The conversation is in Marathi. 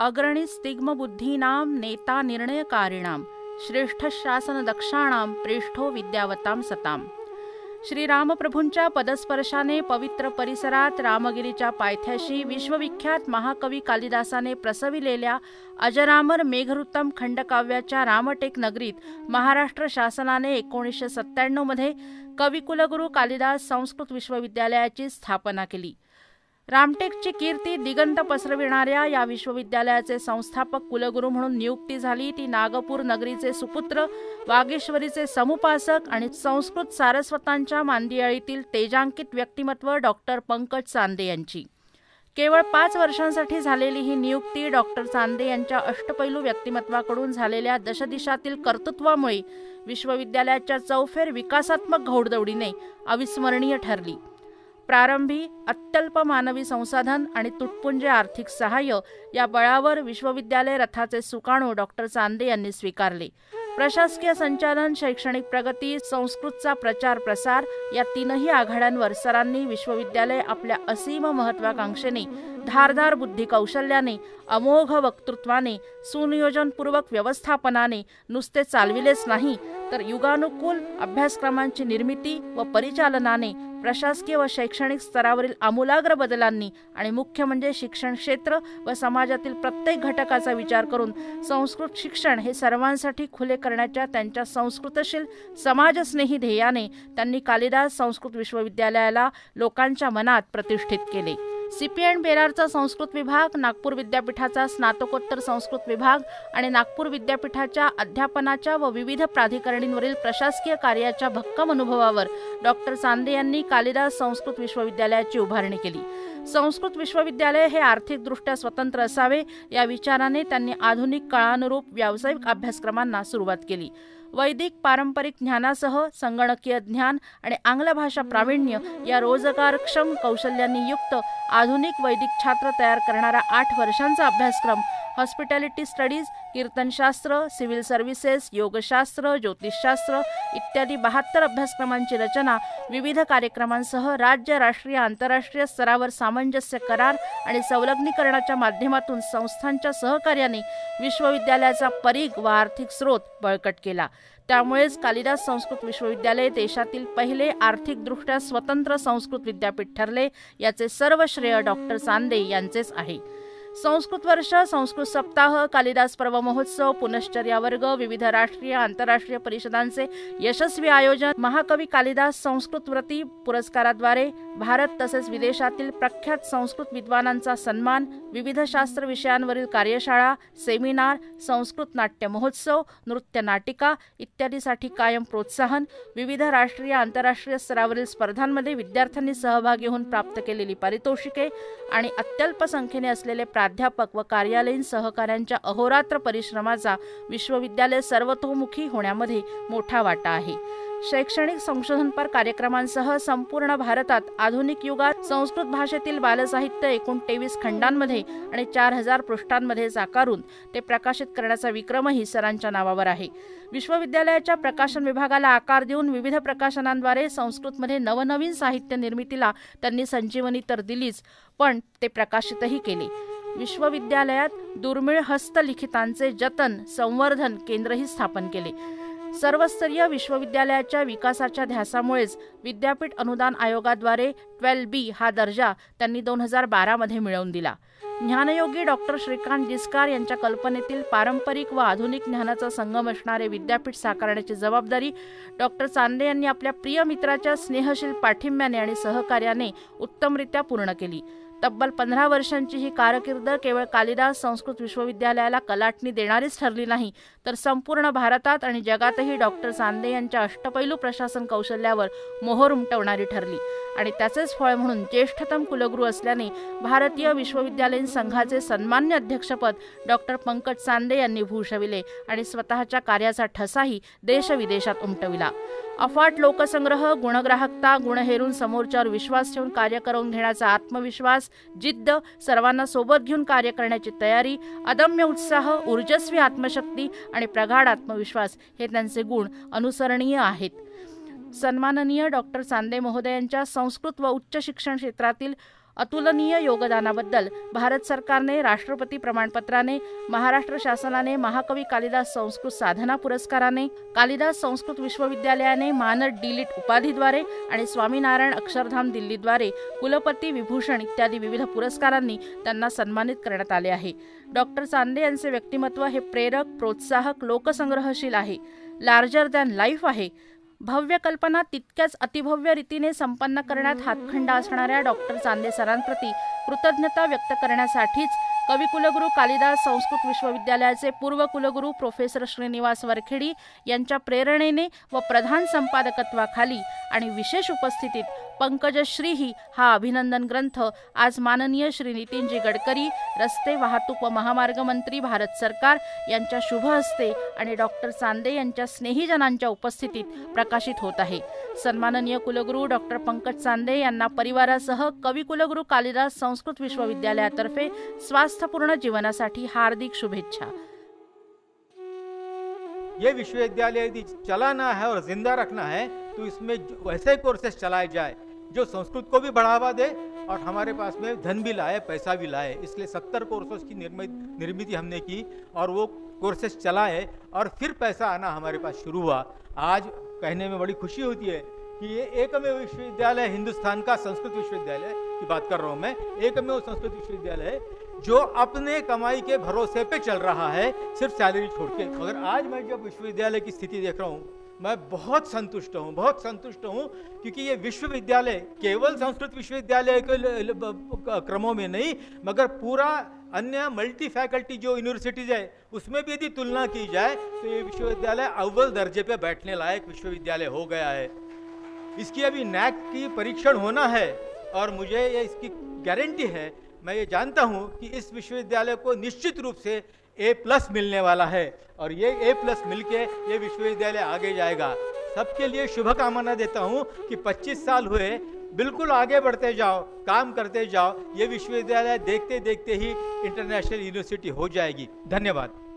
अग्रणी स्तिग्मबुद्धीनां नेता निर्णयकारिणां श्रेष्ठशासनदक्षाणां प्रेष्ठो विद्यावतां सताम श्रीरामप्रभूंच्या पदस्पर्शाने पवित्र परिसरात रामगिरीच्या पायथ्याशी विश्वविख्यात महाकवी कालिदासाने प्रसविलेल्या अजरामर मेघरुत्तम खंडकाव्याच्या रामटेक नगरीत महाराष्ट्र शासनाने एकोणीसशे सत्त्याण्णवमध्ये कविकुलगुरू कालिदास संस्कृत विश्वविद्यालयाची स्थापना केली रामटेकची कीर्ती दिगंत पसरविणाऱ्या या विश्वविद्यालयाचे संस्थापक कुलगुरू म्हणून नियुक्ती झाली ती नागपूर नगरीचे सुपुत्र वागेश्वरीचे समुपासक आणि संस्कृत सारस्वतांच्या मांदियाळीतील तेजांकित व्यक्तिमत्व डॉक्टर पंकज चांदे यांची केवळ पाच वर्षांसाठी झालेली ही नियुक्ती डॉक्टर चांदे यांच्या अष्टपैलू व्यक्तिमत्वाकडून झालेल्या दशदिशातील कर्तृत्वामुळे विश्वविद्यालयाच्या चौफेर विकासात्मक घौडदौडीने अविस्मरणीय ठरली प्रारंभी अत्यल्प मानवी संसाधन आणि तुटपुंजे आर्थिक सहाय्य या बळावर विश्वविद्यालय रथाचे सुकाणू डॉक्टर चांदे यांनी स्वीकारले प्रशासकीय संचालन शैक्षणिक प्रगती संस्कृतचा प्रचार प्रसार या तीनही आघाड्यांवर सरांनी विश्वविद्यालय आपल्या असीम महत्वाकांक्षेने धारधार बुद्धी कौशल्याने अमोघ वक्तृत्वाने सुनियोजनपूर्वक व्यवस्थापनाने नुसते चालविलेच नाही तर युगानुकूल अभ्यासक्रमांची निर्मिती व परिचालनाने प्रशासकीय व शैक्षणिक स्तरावरील आमूलाग्र बदलांनी आणि मुख्य म्हणजे शिक्षण क्षेत्र व समाजातील प्रत्येक घटकाचा विचार करून संस्कृत शिक्षण हे सर्वांसाठी खुले करण्याच्या त्यांच्या संस्कृतशील समाजस्नेही ध्येयाने त्यांनी कालिदास संस्कृत विश्वविद्यालयाला लोकांच्या मनात प्रतिष्ठित केले सीपीएन बेरारचा संस्कृत विभाग नागपूर विद्यापीठाचा स्नातकोत्तर संस्कृत विभाग आणि नागपूर विद्यापीठाच्या अध्यापनाच्या व विविध प्राधिकरणींवरील प्रशासकीय कार्याच्या भक्कम अनुभवावर डॉक्टर चांदे यांनी कालिदास संस्कृत विश्वविद्यालयाची उभारणी केली संस्कृत विश्वविद्यालय हे आर्थिकदृष्ट्या स्वतंत्र असावे या विचाराने त्यांनी आधुनिक काळानुरूप व्यावसायिक अभ्यासक्रमांना सुरुवात केली वैदिक पारंपरिक ज्ञानासह संगणकीय ज्ञान आणि आंग्ल भाषा प्रावीण्य या रोजगारक्षम कौशल्यांनी युक्त आधुनिक वैदिक छात्र तयार करणारा आठ वर्षांचा अभ्यासक्रम हॉस्पिटॅलिटी स्टडीज कीर्तनशास्त्र सिव्हिल सर्व्हिसेस योगशास्त्र ज्योतिषशास्त्र इत्यादी बहात्तर अभ्यासक्रमांची रचना विविध कार्यक्रमांसह राज्य राष्ट्रीय आंतरराष्ट्रीय स्तरावर सामंजस्य करार आणि संलग्नीकरणाच्या माध्यमातून संस्थांच्या सहकार्याने विश्वविद्यालयाचा परीघ व आर्थिक स्रोत बळकट केला त्यामुळेच कालिदास संस्कृत विश्वविद्यालय देशातील पहिले आर्थिकदृष्ट्या स्वतंत्र संस्कृत विद्यापीठ ठरले याचे सर्व श्रेय डॉक्टर चांदे यांचेच आहे संस्कृत वर्ष संस्कृत सप्ताह कालिदास पर्व महोत्सव पुनश्चर्या वर्ग विविध राष्ट्रीय आंतरराष्ट्रीय परिषदांचे यशस्वी आयोजन महाकवी कालिदास संस्कृत व्रती पुरस्काराद्वारे भारत तसेच विदेशातील प्रख्यात संस्कृत विद्वानांचा सन्मान विविध शास्त्र विषयांवरील कार्यशाळा सेमिनार संस्कृत नाट्य महोत्सव नृत्य नाटिका इत्यादीसाठी कायम प्रोत्साहन विविध राष्ट्रीय आंतरराष्ट्रीय स्तरावरील स्पर्धांमध्ये विद्यार्थ्यांनी सहभागी होऊन प्राप्त केलेली पारितोषिके आणि अत्यल्प संख्येने असलेले प्राध्यापक व कार्यालयीन सहकाऱ्यांच्या अहोरात्र परिश्रमाचा विश्वविद्यालय सर्वतोमुखी होण्यामध्ये मोठा वाटा आहे शैक्षणिक संशोधनपर कार्यक्रमांसह संपूर्ण भारतात आधुनिक युगात संस्कृत भाषेतील बालसाहित्य एकूण तेवीस खंडांमध्ये आणि चार हजार पृष्ठांमध्ये साकारून ते प्रकाशित करण्याचा विक्रमही सरांच्या नावावर आहे विश्वविद्यालयाच्या प्रकाशन विभागाला आकार देऊन विविध प्रकाशनांद्वारे संस्कृतमध्ये नवनवीन साहित्य निर्मितीला त्यांनी संजीवनी तर दिलीच पण ते प्रकाशितही केले विश्वविद्यालयात दुर्मिळ हस्तलिखितांचे जतन संवर्धन केंद्रही स्थापन केले सर्वस्तरीय विश्वविद्यालयाच्या विकासाच्या ध्यासामुळेच विद्यापीठ अनुदान आयोगाद्वारे ट्वेल्व बी हा दर्जा त्यांनी दोन हजार बारामध्ये मिळवून दिला ज्ञानयोगी डॉक्टर श्रीकांत जिस्कार यांच्या कल्पनेतील पारंपरिक व आधुनिक ज्ञानाचा संगम असणारे विद्यापीठ साकारण्याची जबाबदारी डॉक्टर चांदे यांनी आपल्या प्रिय मित्राच्या स्नेहशील पाठिंब्याने आणि सहकार्याने उत्तमरित्या पूर्ण केली तब्बल पंधरा वर्षांची ही कारकीर्द केवळ कालिदास संस्कृत विश्वविद्यालयाला कलाटणी देणारीच ठरली नाही तर संपूर्ण भारतात आणि जगातही डॉक्टर सांदे यांच्या अष्टपैलू प्रशासन कौशल्यावर मोहोर उमटवणारी ठरली आणि त्याचेच फळ म्हणून ज्येष्ठतम कुलगुरू असल्याने भारतीय विश्वविद्यालयीन संघाचे सन्मान्य अध्यक्षपद डॉक्टर पंकज सांदे यांनी भूषविले आणि स्वतःच्या कार्याचा ठसाही देशविदेशात उमटविला अफाट लोकसंग्रह गुणग्राहकता गुणहेरून समोरच्यावर विश्वास ठेवून कार्य करून घेण्याचा आत्मविश्वास जिद्द सर्वांना सोबत घेऊन कार्य करण्याची तयारी अदम्य उत्साह ऊर्जस्वी आत्मशक्ती आणि प्रगाढ आत्मविश्वास हे त्यांचे गुण अनुसरणीय आहेत सन्माननीय डॉक्टर चांदे महोदयांच्या संस्कृत व उच्च शिक्षण क्षेत्रातील अतुलनीय योगदानाबद्दल भारत सरकारने राष्ट्रपती प्रमाणपत्राने महाराष्ट्र शासनाने महाकवी कालिदास संस्कृत साधना पुरस्काराने कालिदास संस्कृत विश्वविद्यालयाने मानद डिलीट उपाधीद्वारे आणि स्वामीनारायण अक्षरधाम दिल्लीद्वारे कुलपती विभूषण इत्यादी विविध पुरस्कारांनी त्यांना सन्मानित करण्यात आले आहे डॉक्टर चांदे यांचे व्यक्तिमत्व हे प्रेरक प्रोत्साहक लोकसंग्रहशील आहे लार्जर दॅन लाईफ आहे भव्य कल्पना तितक्याच अतिभव्य रीतीने संपन्न करण्यात हातखंडा असणाऱ्या डॉक्टर चांदेसरांप्रती कृतज्ञता व्यक्त करण्यासाठीच कविकुलगुरू कालिदास संस्कृत विश्वविद्यालयाचे पूर्व कुलगुरू प्रोफेसर श्रीनिवास वरखेडी यांच्या प्रेरणेने व प्रधान संपादकत्वाखाली आणि विशेष उपस्थितीत पंकजश्रीही हा अभिनंदन ग्रंथ आज माननीय श्री नितीनजी गडकरी रस्ते वाहतूक व महामार्ग मंत्री भारत सरकार यांच्या शुभ हस्ते आणि डॉक्टर चांदे यांच्या स्नेहीजनांच्या उपस्थितीत प्रकाशित होत आहे सन्माननीय कुलगुरू डॉक्टर पंकज चांदे यांना परिवारासह कविकुलगुरू कालिदास संस्कृत विश्वविद्यालयातर्फे स्वास्थ्य स्वास्थ्यपूर्ण जीवनासाठी हार्दिक शुभेच्छा ये विश्वविद्यालय यदि चलाना है और जिंदा रखना है तो इसमें वैसे कोर्सेस चलाए जाए जो संस्कृत को भी बढ़ावा दे और हमारे पास में धन भी लाए पैसा भी लाए इसलिए सत्तर कोर्सेस की निर्मित निर्मित हमने की और वो कोर्सेस चलाए और फिर पैसा आना हमारे पास शुरू हुआ आज कहने में बड़ी खुशी होती है कि ये एकमेव विश्वविद्यालय हिंदुस्तान का संस्कृत विश्वविद्यालय की बात कर रहा हूँ मैं एकमेव संस्कृत विश्वविद्यालय जो अपने कमाई के भरोसे पे चल रहा है सिर्फ सैलरी छोड़ के मगर आज मैं जब विश्वविद्यालय की स्थिति देख रहा हूँ मैं बहुत संतुष्ट हूँ बहुत संतुष्ट हूँ क्योंकि ये विश्वविद्यालय केवल संस्कृत विश्वविद्यालय के क्रमों में नहीं मगर पूरा अन्य मल्टी फैकल्टी जो यूनिवर्सिटीज है उसमें भी यदि तुलना की जाए तो ये विश्वविद्यालय अव्वल दर्जे पे बैठने लायक विश्वविद्यालय हो गया है इसकी अभी नैक की परीक्षण होना है और मुझे ये इसकी गारंटी है मैं ये जानता हूँ कि इस विश्वविद्यालय को निश्चित रूप से ए प्लस मिलने वाला है और ये ए प्लस मिल के ये विश्वविद्यालय आगे जाएगा सबके लिए शुभकामना देता हूँ कि 25 साल हुए बिल्कुल आगे बढ़ते जाओ काम करते जाओ ये विश्वविद्यालय देखते देखते ही इंटरनेशनल यूनिवर्सिटी हो जाएगी धन्यवाद